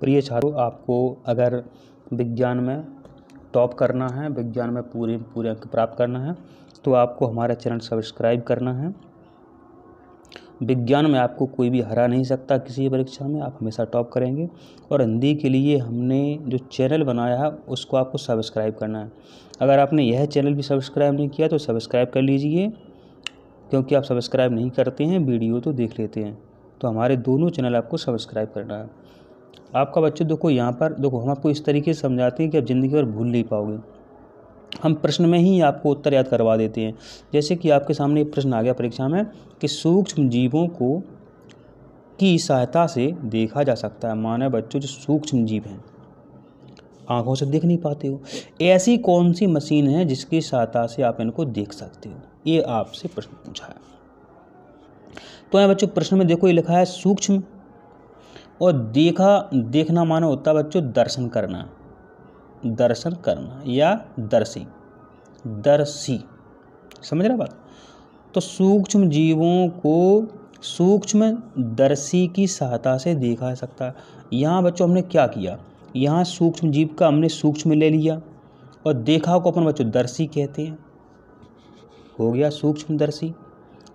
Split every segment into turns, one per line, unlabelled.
प्रिय छात्रों आपको अगर विज्ञान में टॉप करना है विज्ञान में पूरे पूरे अंक प्राप्त करना है तो आपको हमारा चैनल सब्सक्राइब करना है विज्ञान में आपको कोई भी हरा नहीं सकता किसी परीक्षा में आप हमेशा टॉप करेंगे और हिंदी के लिए हमने जो चैनल बनाया है उसको आपको सब्सक्राइब करना है अगर आपने यह चैनल भी सब्सक्राइब नहीं किया तो सब्सक्राइब कर लीजिए क्योंकि आप सब्सक्राइब नहीं करते हैं वीडियो तो देख लेते हैं तो हमारे दोनों चैनल आपको सब्सक्राइब करना है आपका बच्चा देखो यहाँ पर देखो हम आपको इस तरीके से समझाते हैं कि आप ज़िंदगी भर भूल नहीं पाओगे हम प्रश्न में ही आपको उत्तर याद करवा देते हैं जैसे कि आपके सामने एक प्रश्न आ गया परीक्षा में कि सूक्ष्म जीवों को की सहायता से देखा जा सकता है मानव बच्चों जो सूक्ष्म जीव हैं आँखों से देख नहीं पाते हो ऐसी कौन सी मशीन है जिसकी सहायता से आप इनको देख सकते हो ये आपसे प्रश्न पूछा है तो यहाँ बच्चों प्रश्न में देखो ये लिखा है सूक्ष्म और देखा देखना माने होता है बच्चों दर्शन करना दर्शन करना या दर्शी दर्शी समझ रहा बात तो सूक्ष्म जीवों को सूक्ष्म दर्शी की सहायता से देखा जा सकता है यहाँ बच्चों हमने क्या किया यहाँ सूक्ष्म जीव का हमने सूक्ष्म ले लिया और देखा को अपन बच्चों दर्शी कहते हैं हो गया सूक्ष्मदर्शी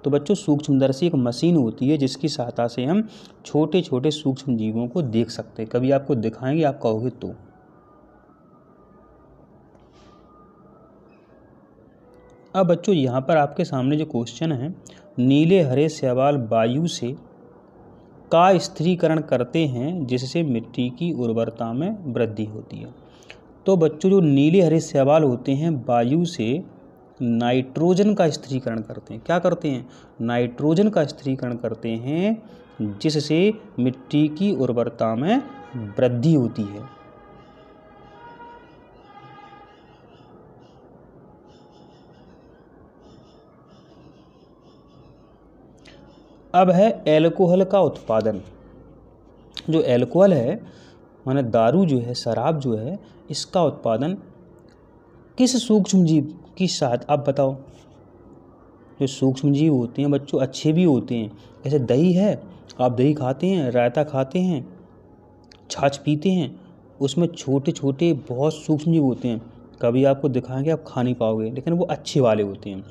तो बच्चों सूक्ष्मदर्शी एक मशीन होती है जिसकी सहायता से हम छोटे छोटे सूक्ष्म जीवों को देख सकते हैं कभी आपको दिखाएंगे आप कहोगे तो अब बच्चों यहाँ पर आपके सामने जो क्वेश्चन है नीले हरे सवाल वायु से का स्त्रीकरण करते हैं जिससे मिट्टी की उर्वरता में वृद्धि होती है तो बच्चों जो नीले हरे सवाल होते हैं वायु से नाइट्रोजन का स्थिरीकरण करते हैं क्या करते हैं नाइट्रोजन का स्थिरीकरण करते हैं जिससे मिट्टी की उर्वरता में वृद्धि होती है अब है एल्कोहल का उत्पादन जो एल्कोहल है माने दारू जो है शराब जो है इसका उत्पादन किस सूक्ष्म जीव के साथ आप बताओ जो सूक्ष्म जीव होते हैं बच्चों अच्छे भी होते हैं जैसे दही है आप दही खाते हैं रायता खाते हैं छाछ पीते हैं उसमें छोटे छोटे बहुत सूक्ष्म जीव होते हैं कभी आपको दिखाएंगे आप खा नहीं पाओगे लेकिन वो अच्छे वाले होते हैं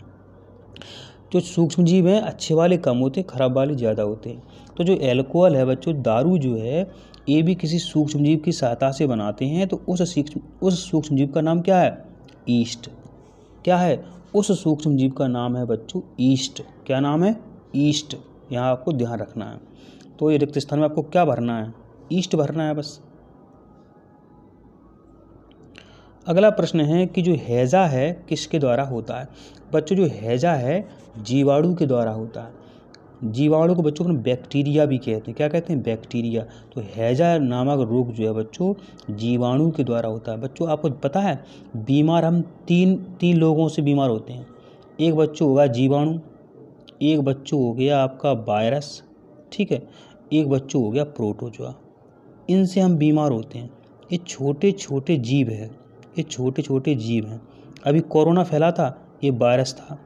जो सूक्ष्म जीव हैं अच्छे वाले कम होते हैं खराब वाले ज़्यादा होते हैं तो जो एल्कोहल है बच्चों दारू जो है ये भी किसी सूक्ष्म जीव की सहायता से बनाते हैं तो उस सूक्ष्म उस सूक्ष्म जीव का नाम क्या है ईस्ट क्या है उस सूक्ष्म जीव का नाम है बच्चों ईस्ट क्या नाम है ईस्ट यहाँ आपको ध्यान रखना है तो ये रिक्त स्थान में आपको क्या भरना है ईस्ट भरना है बस अगला प्रश्न है कि जो हैज़ा है किसके द्वारा होता है बच्चों जो हैज़ा है जीवाणु के द्वारा होता है जीवाणु को बच्चों को बैक्टीरिया भी कहते हैं क्या कहते हैं बैक्टीरिया तो हैजा नामक रोग जो है बच्चों जीवाणु के द्वारा होता है बच्चों आपको पता है बीमार हम तीन तीन लोगों से बीमार होते हैं एक बच्चों होगा जीवाणु एक बच्चों हो गया आपका वायरस ठीक है एक बच्चों हो गया प्रोटोजोआ इनसे हम बीमार होते हैं ये छोटे छोटे जीव है ये छोटे छोटे जीव हैं अभी कोरोना फैला था ये वायरस था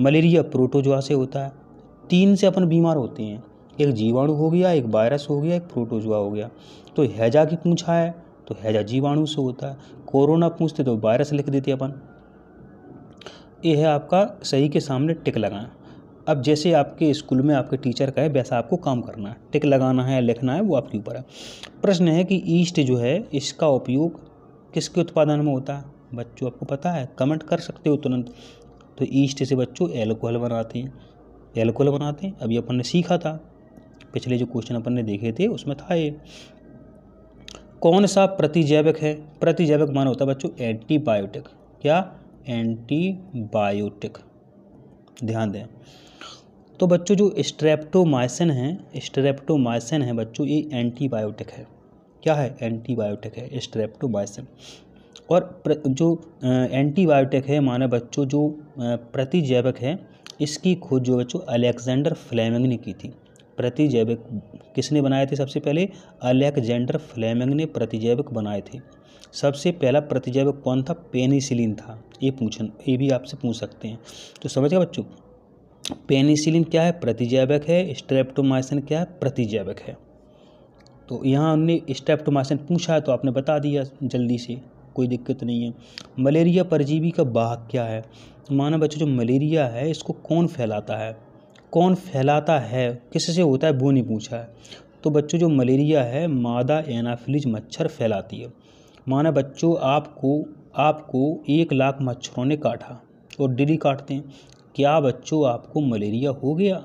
मलेरिया प्रोटोजोआ से होता है तीन से अपन बीमार होते हैं एक जीवाणु हो गया एक वायरस हो गया एक प्रोटोजुआ हो गया तो हैजा की पूछा है तो हैजा जीवाणु से होता है कोरोना पूछते तो वायरस लिख देते अपन ये है आपका सही के सामने टिक लगाना अब जैसे आपके स्कूल में आपके टीचर का है वैसा आपको काम करना है टिक लगाना है लिखना है वो आपके ऊपर है प्रश्न है कि ईस्ट जो है इसका उपयोग किसके उत्पादन में होता है बच्चों आपको पता है कमेंट कर सकते हो तुरंत तो ईस्ट से बच्चों एल्कोहल बनाते हैं एल्कोहल बनाते हैं अभी अपन ने सीखा था पिछले जो क्वेश्चन अपन ने देखे थे उसमें था ये कौन सा प्रतिजैविक है प्रतिजैविक माना होता है बच्चों एंटीबायोटिक क्या एंटीबायोटिक ध्यान दें तो बच्चों जो स्ट्रेप्टोमाइसिन है स्ट्रेप्टोमाइसिन है बच्चों ये एंटीबायोटिक है क्या है एंटीबायोटिक है स्ट्रेप्टोमाइसिन और जो एंटीबायोटिक है माने बच्चों जो प्रतिजैविक है इसकी खोज जो बच्चों अलेक्जेंडर फ्लेमिंग ने की थी प्रतिजैविक किसने बनाए थे सबसे पहले अलेक्जेंडर फ्लेमिंग ने प्रतिजैविक बनाए थे सबसे पहला प्रतिजैविक कौन था पेनिसिलिन था ये पूछन ये भी आपसे पूछ सकते हैं तो समझ गए बच्चों पेनिसिलिन क्या है प्रतिजैविक है स्ट्रेप्टोमाइसिन क्या है प्रतिजैविक है तो यहाँ उनने स्टेप्टोमाइसिन पूछा तो आपने बता दिया जल्दी से कोई दिक्कत नहीं है मलेरिया परजीवी का बाहक क्या है माना बच्चों जो मलेरिया है इसको कौन फैलाता है कौन फैलाता है किससे होता है वो नहीं पूछा है तो बच्चों जो मलेरिया है मादा एनाफिलिज मच्छर फैलाती है माना बच्चों आपको आपको एक लाख मच्छरों ने काटा और डेली काटते हैं क्या बच्चों आपको मलेरिया हो गया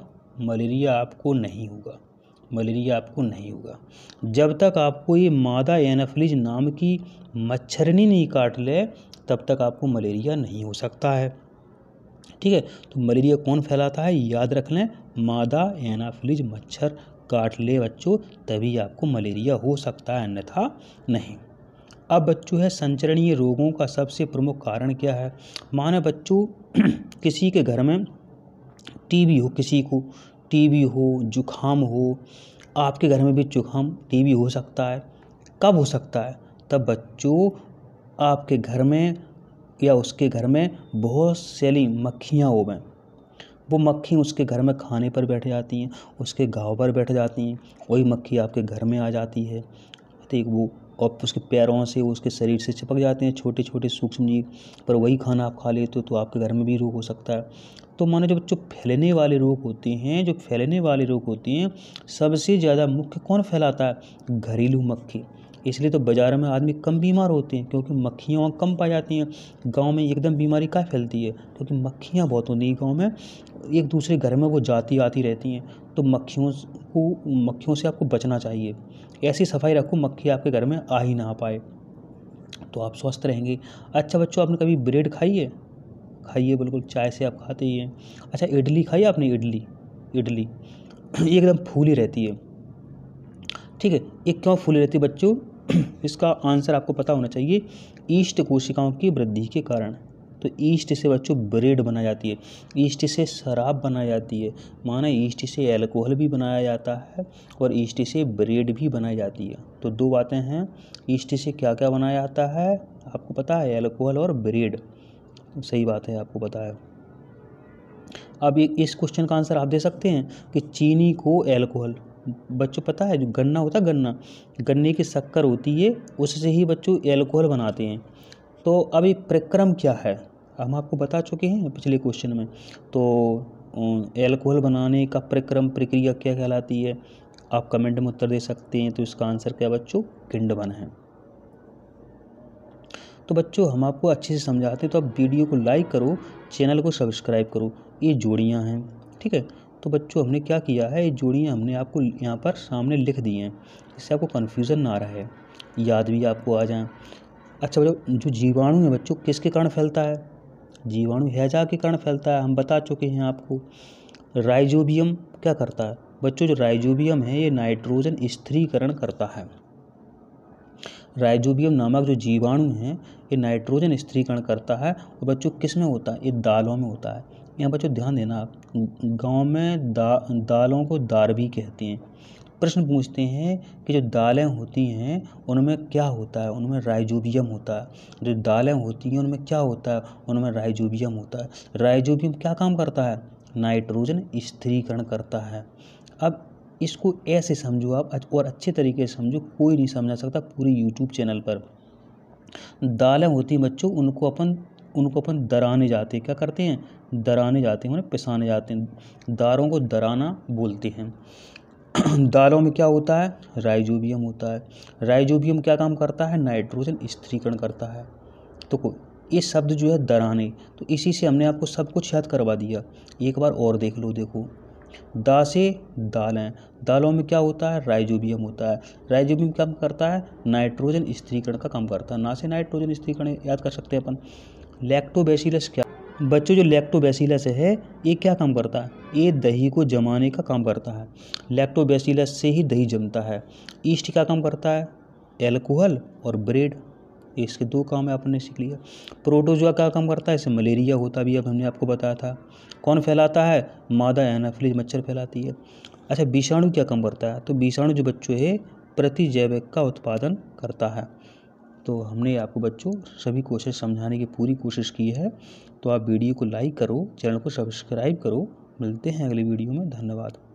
मलेरिया आपको नहीं होगा मलेरिया आपको नहीं होगा जब तक आपको ये मादा एनाफ्लिज नाम की मच्छरनी नहीं काट ले तब तक आपको मलेरिया नहीं हो सकता है ठीक है तो मलेरिया कौन फैलाता है याद रख लें मादा एनाफ्लिज मच्छर काट ले बच्चों तभी आपको मलेरिया हो सकता है अन्यथा नहीं अब बच्चों है संचरणीय रोगों का सबसे प्रमुख कारण क्या है माने बच्चों किसी के घर में टीबी हो किसी को टीबी हो जुखाम हो आपके घर में भी जुखाम टीबी हो सकता है कब हो सकता है तब बच्चों आपके घर में या उसके घर में बहुत सैली मक्खियाँ हो गए वो मक्खी उसके घर में खाने पर बैठ जाती हैं उसके घाव पर बैठ जाती हैं वही मक्खी आपके घर में आ जाती है तो वो और उसके पैरों से उसके शरीर से चिपक जाते हैं छोटे छोटे सूक्ष्म जीव पर वही खाना आप खा लेते हो तो आपके घर में भी रोग हो सकता है तो मानो जो बच्चों फैलने वाले रोग होते हैं जो फैलने वाले रोग होते हैं सबसे ज़्यादा मुख्य कौन फैलाता है घरेलू मक्खी इसलिए तो बाज़ार में आदमी कम बीमार होते हैं क्योंकि मक्खियाँ वहाँ कम पाई जाती हैं गांव में एकदम बीमारी क्या फैलती है क्योंकि मक्खियाँ बहुत होती हैं गांव में एक दूसरे घर में वो जाती आती रहती हैं तो मक्खियों को मक्खियों से आपको बचना चाहिए ऐसी सफाई रखो मक्खी आपके घर में आ ही ना पाए तो आप स्वस्थ रहेंगे अच्छा बच्चों आपने कभी ब्रेड खाई है खाइए बिल्कुल चाय से आप खाते ही हैं अच्छा इडली खाई आपने इडली इडली एकदम फूली रहती है ठीक है ये क्यों फूली रहती है बच्चों इसका आंसर आपको पता होना चाहिए ईस्ट कोशिकाओं की वृद्धि के कारण तो ईस्ट से बच्चों ब्रेड बनाई जाती है ईस्ट से शराब बनाई जाती है माना ईस्ट से एल्कोहल भी बनाया जाता है और ईस्ट से ब्रेड भी बनाई जाती है तो दो बातें हैं ईस्ट से क्या क्या बनाया जाता है आपको पता है एल्कोहल और ब्रेड सही बात है आपको पता है अब ये इस क्वेश्चन का आंसर आप दे सकते हैं कि चीनी को एल्कोहल बच्चों पता है जो गन्ना होता है गन्ना गन्ने की शक्कर होती है उससे ही बच्चों एल्कोहल बनाते हैं तो अभी प्रक्रम क्या है हम आपको बता चुके हैं पिछले क्वेश्चन में तो एल्कोहल बनाने का प्रक्रम प्रक्रिया क्या कहलाती है आप कमेंट में उत्तर दे सकते हैं तो इसका आंसर क्या बच्चों किंडवन है तो बच्चों हम आपको अच्छे से समझाते हैं तो आप वीडियो को लाइक करो चैनल को सब्सक्राइब करो ये जोड़ियाँ हैं ठीक है तो बच्चों हमने क्या किया है ये जोड़ियाँ हमने आपको यहाँ पर सामने लिख दी हैं इससे आपको कन्फ्यूज़न ना रहे याद भी आपको आ जाए अच्छा बच्चों जो जीवाणु है बच्चों किसके कारण फैलता है जीवाणु हैजा के कारण फैलता है हम बता चुके हैं आपको राइजोबियम क्या करता है बच्चों जो राइजोबियम है ये नाइट्रोजन स्थिरीकरण करता है राइजोबियम नामक जो जीवाणु है ये नाइट्रोजन स्थिरीकरण करता है और बच्चों किस में होता है ये दालों में होता है यहाँ बच्चों ध्यान देना आप गाँव में दा दालों को दार भी कहते हैं प्रश्न पूछते हैं कि जो दालें होती हैं उनमें क्या होता है उनमें राइजोबियम होता है जो दालें होती हैं उनमें क्या होता है उनमें राइजोबियम होता है राइजोबियम क्या काम करता है नाइट्रोजन स्थिरीकरण करता है अब इसको ऐसे समझो आप और अच्छे तरीके से समझो कोई नहीं समझा सकता पूरी यूट्यूब चैनल पर दालें होती हैं बच्चों उनको अपन उनको अपन दराने जाते हैं क्या करते हैं दराने जाते हैं उन्हें पिसाने जाते हैं दारों को दराना बोलते हैं दालों में क्या होता है राइजोबियम होता है राइजोबियम क्या काम करता है नाइट्रोजन स्त्रीकरण करता है तो ये शब्द जो है दराने तो इसी से हमने आपको सब कुछ याद करवा दिया एक बार और देख लो देखो दासे दालें दालों में क्या होता है राइजोबियम होता है राइजोबियम क्या करता है नाइट्रोजन स्त्रीकरण का काम करता है ना से नाइट्रोजन स्त्रीकरण याद कर सकते हैं अपन लैक्टोबेसिलस क्या बच्चों जो लैक्टोबैसिलस है ये क्या काम करता है ये दही को जमाने का काम करता है लैक्टोबैसिलस से ही दही जमता है ईस्ट क्या काम करता है एल्कोहल और ब्रेड इसके दो काम है आपने सीख लिया प्रोटोजोआ क्या काम करता है इसे मलेरिया होता भी अब हमने आपको बताया था कौन फैलाता है मादा एनाफ्लिज मच्छर फैलाती है अच्छा विषाणु क्या काम करता है तो विषाणु जो बच्चों है प्रतिजैविक का उत्पादन करता है तो हमने आपको बच्चों सभी कोशिश समझाने की पूरी कोशिश की है तो आप वीडियो को लाइक करो चैनल को सब्सक्राइब करो मिलते हैं अगली वीडियो में धन्यवाद